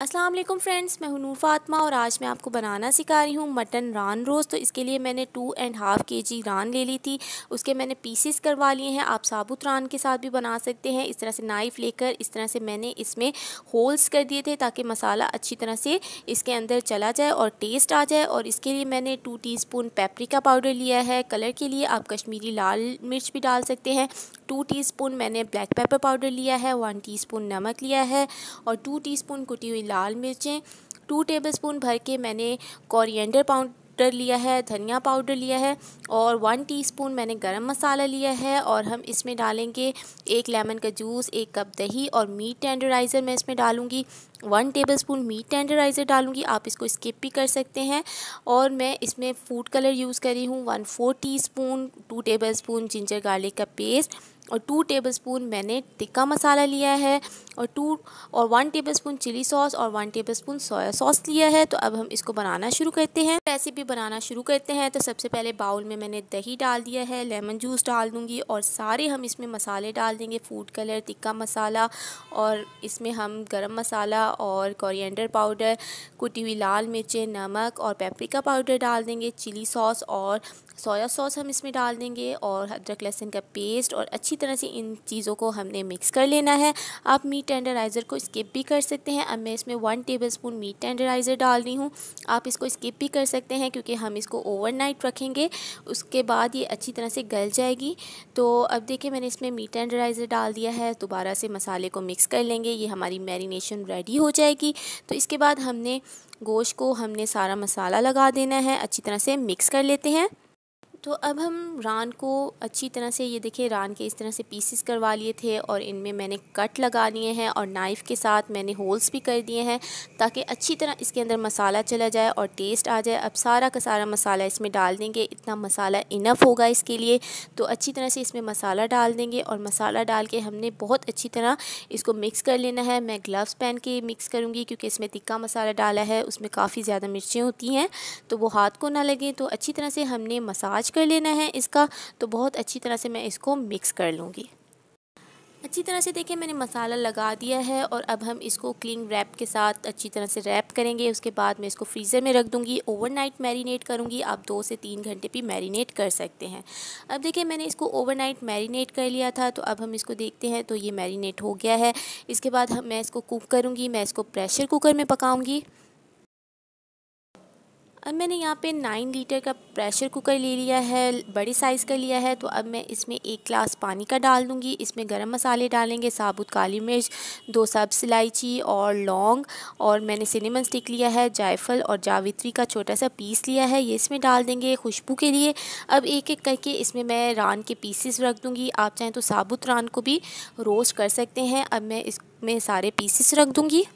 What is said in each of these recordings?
अस्सलाम वालेकुम फ्रेंड्स मैं हूं फातमा और आज मैं आपको बनाना सिखा रही हूं मटन रान रोज़ तो इसके लिए मैंने टू एंड हाफ़ के जी रान ले ली थी उसके मैंने पीसेस करवा लिए हैं आप साबुत रान के साथ भी बना सकते हैं इस तरह से नाइफ़ लेकर इस तरह से मैंने इसमें होल्स कर दिए थे ताकि मसाला अच्छी तरह से इसके अंदर चला जाए और टेस्ट आ जाए और इसके लिए मैंने two teaspoon paprika powder लिया है कलर के लिए आप कश्मीरी लाल मिर्च भी डाल सकते हैं टू टीस्पून मैंने ब्लैक पेपर पाउडर लिया है वन टीस्पून नमक लिया है और टू टीस्पून कुटी हुई लाल मिर्चें टू टेबलस्पून भर के मैंने कोरिएंडर पाउडर पाउडर लिया है धनिया पाउडर लिया है और वन टीस्पून मैंने गरम मसाला लिया है और हम इसमें डालेंगे एक लेमन का जूस एक कप दही और मीट टेंडराइज़र मैं इसमें डालूँगी वन टेबलस्पून मीट टेंडराइज़र डालूँगी आप इसको स्किप भी कर सकते हैं और मैं इसमें फूड कलर यूज़ करी हूँ one four teaspoon two tablespoon ginger garlic का पेस्ट और टू टेबलस्पून मैंने टिक्का मसाला लिया है और टू और वन टेबलस्पून चिली सॉस और वन टेबलस्पून सोया सॉस लिया है तो अब हम इसको बनाना शुरू करते हैं रेसिपी बनाना शुरू करते हैं तो सबसे पहले बाउल में मैंने दही डाल दिया है लेमन जूस डाल दूँगी और सारे हम इसमें मसाले डाल देंगे फूड कलर टिक्का मसाला और इसमें हम गर्म मसाला और कोरिएंडर पाउडर कुटी हुई लाल मिर्चें नमक और पेपरिका पाउडर डाल देंगे चिली सॉस और सोया सॉस हम इसमें डाल देंगे और अदरक लहसुन का पेस्ट और अच्छी अच्छी तरह से इन चीज़ों को हमने मिक्स कर लेना है आप मीट टेंडराइज़र को स्किप भी कर सकते हैं अब मैं इसमें one tablespoon meat tenderiser डाल रही हूँ आप इसको स्किप भी कर सकते हैं क्योंकि हम इसको ओवरनाइट रखेंगे उसके बाद ये अच्छी तरह से गल जाएगी तो अब देखिए मैंने इसमें मीट टेंडराइज़र डाल दिया है दोबारा से मसाले को मिक्स कर लेंगे ये हमारी मैरिनेशन रेडी हो जाएगी तो इसके बाद हमने गोश्त को हमने सारा मसाला लगा देना है अच्छी तरह से मिक्स कर लेते हैं तो अब हम रान को अच्छी तरह से ये देखिए रान के इस तरह से पीसेस करवा लिए थे और इनमें मैंने कट लगा लिए हैं और नाइफ़ के साथ मैंने होल्स भी कर दिए हैं ताकि अच्छी तरह इसके अंदर मसाला चला जाए और टेस्ट आ जाए अब सारा का सारा मसाला इसमें डाल देंगे इतना मसाला इनफ होगा इसके लिए तो अच्छी तरह से इसमें मसाला डाल देंगे और मसाला डाल के हमने बहुत अच्छी तरह इसको मिक्स कर लेना है मैं ग्लव्स पहन के मिक्स करूँगी क्योंकि इसमें तिक्का मसाला डाला है उसमें काफ़ी ज़्यादा मिर्चें होती हैं तो वो हाथ को ना लगें तो अच्छी तरह से हमने मसाज कर लेना है इसका तो बहुत अच्छी तरह से मैं इसको मिक्स कर लूँगी अच्छी तरह से देखिए मैंने मसाला लगा दिया है और अब हम इसको क्लिंग रैप के साथ अच्छी तरह से रैप करेंगे उसके बाद मैं इसको फ्रीज़र में रख दूँगी ओवरनाइट मैरिनेट करूँगी आप दो से तीन घंटे भी मैरिनेट कर सकते हैं अब देखिए मैंने इसको ओवरनाइट मैरिनेट कर लिया था तो अब हम इसको देखते हैं तो ये मैरिनेट हो गया है इसके बाद हम मैं इसको कुक करूँगी मैं इसको प्रेशर कुकर में पकाऊँगी अब मैंने यहाँ पे नाइन लीटर का प्रेशर कुकर ले लिया है बड़े साइज़ का लिया है तो अब मैं इसमें एक ग्लास पानी का डाल दूँगी इसमें गरम मसाले डालेंगे साबुत काली मिर्च दो सब्स इलायची और लौंग और मैंने सिनेमन स्टिक लिया है जायफल और जावित्री का छोटा सा पीस लिया है ये इसमें डाल देंगे खुशबू के लिए अब एक एक करके इसमें मैं रान के पीसेस रख दूँगी आप चाहें तो साबुत रान को भी रोस्ट कर सकते हैं अब मैं इसमें सारे पीसेस रख दूँगी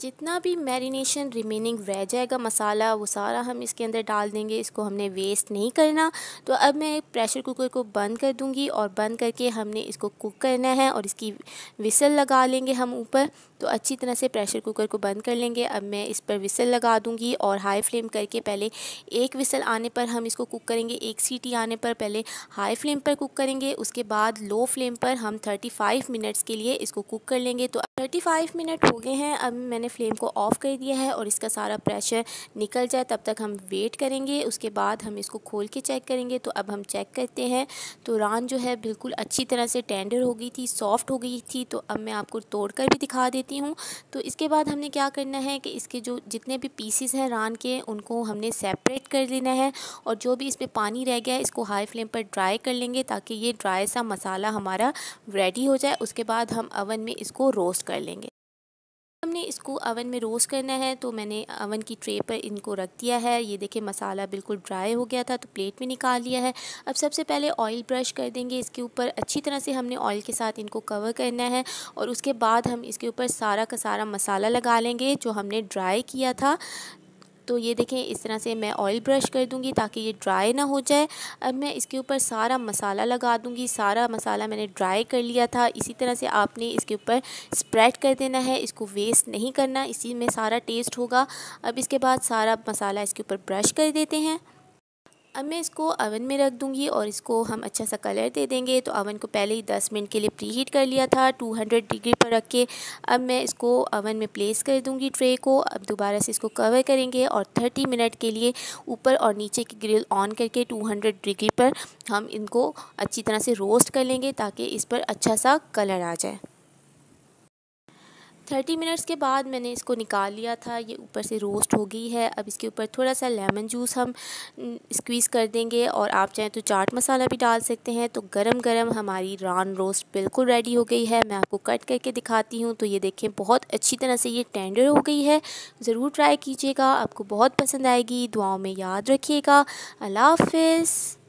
जितना भी मैरिनेशन रिमेनिंग रह जाएगा मसाला वो सारा हम इसके अंदर डाल देंगे इसको हमने वेस्ट नहीं करना तो अब मैं प्रेशर कुकर को बंद कर दूंगी और बंद करके हमने इसको कुक करना है और इसकी विसल लगा लेंगे हम ऊपर तो अच्छी तरह से प्रेशर कुकर को बंद कर लेंगे अब मैं इस पर विसल लगा दूँगी और हाई फ्लेम करके पहले एक विसल आने पर हम इसको कुक करेंगे एक सीटी आने पर पहले हाई फ्लेम पर कुक करेंगे उसके बाद लो फ्लेम पर हम 35 मिनट्स के लिए इसको कुक कर लेंगे तो 35 मिनट हो गए हैं अब मैंने फ्लेम को ऑफ़ कर दिया है और इसका सारा प्रेशर निकल जाए तब तक हम वेट करेंगे उसके बाद हम इसको खोल के चेक करेंगे तो अब हम चेक करते हैं तो रान जो है बिल्कुल अच्छी तरह से टेंडर हो गई थी सॉफ्ट हो गई थी तो अब मैं आपको तोड़ कर भी दिखा देती लेती हूँ तो इसके बाद हमने क्या करना है कि इसके जो जितने भी पीसीस हैं रान के उनको हमने सेपरेट कर लेना है और जो भी इस पर पानी रह गया है इसको हाई फ्लेम पर ड्राई कर लेंगे ताकि ये ड्राई सा मसाला हमारा रेडी हो जाए उसके बाद हम अवन में इसको रोस्ट कर लेंगे हमने इसको अवन में रोस्ट करना है तो मैंने अवन की ट्रे पर इनको रख दिया है ये देखिए मसाला बिल्कुल ड्राई हो गया था तो प्लेट में निकाल लिया है अब सबसे पहले ऑयल ब्रश कर देंगे इसके ऊपर अच्छी तरह से हमने ऑयल के साथ इनको कवर करना है और उसके बाद हम इसके ऊपर सारा का सारा मसाला लगा लेंगे जो हमने ड्राई किया था तो ये देखें इस तरह से मैं ऑयल ब्रश कर दूँगी ताकि ये ड्राई ना हो जाए अब मैं इसके ऊपर सारा मसाला लगा दूँगी सारा मसाला मैंने ड्राई कर लिया था इसी तरह से आपने इसके ऊपर स्प्रेड कर देना है इसको वेस्ट नहीं करना इसी में सारा टेस्ट होगा अब इसके बाद सारा मसाला इसके ऊपर ब्रश कर देते हैं अब मैं इसको अवन में रख दूंगी और इसको हम अच्छा सा कलर दे देंगे तो अवन को पहले ही दस मिनट के लिए प्री हीट कर लिया था टू हंड्रेड डिग्री पर रख के अब मैं इसको अवन में प्लेस कर दूँगी ट्रे को अब दोबारा से इसको कवर करेंगे और थर्टी मिनट के लिए ऊपर और नीचे की ग्रिल ऑन करके टू हंड्रेड डिग्री पर हम इनको अच्छी तरह से रोस्ट कर लेंगे ताकि इस पर अच्छा सा कलर आ जाए थर्टी मिनट्स के बाद मैंने इसको निकाल लिया था ये ऊपर से रोस्ट हो गई है अब इसके ऊपर थोड़ा सा लेमन जूस हम स्क्वीज़ कर देंगे और आप चाहें तो चाट मसाला भी डाल सकते हैं तो गरम गरम हमारी रान रोस्ट बिल्कुल रेडी हो गई है मैं आपको कट करके दिखाती हूँ तो ये देखें बहुत अच्छी तरह से ये टेंडर हो गई है ज़रूर ट्राई कीजिएगा आपको बहुत पसंद आएगी दुआओं में याद रखिएगा अल्लाह हाफिज़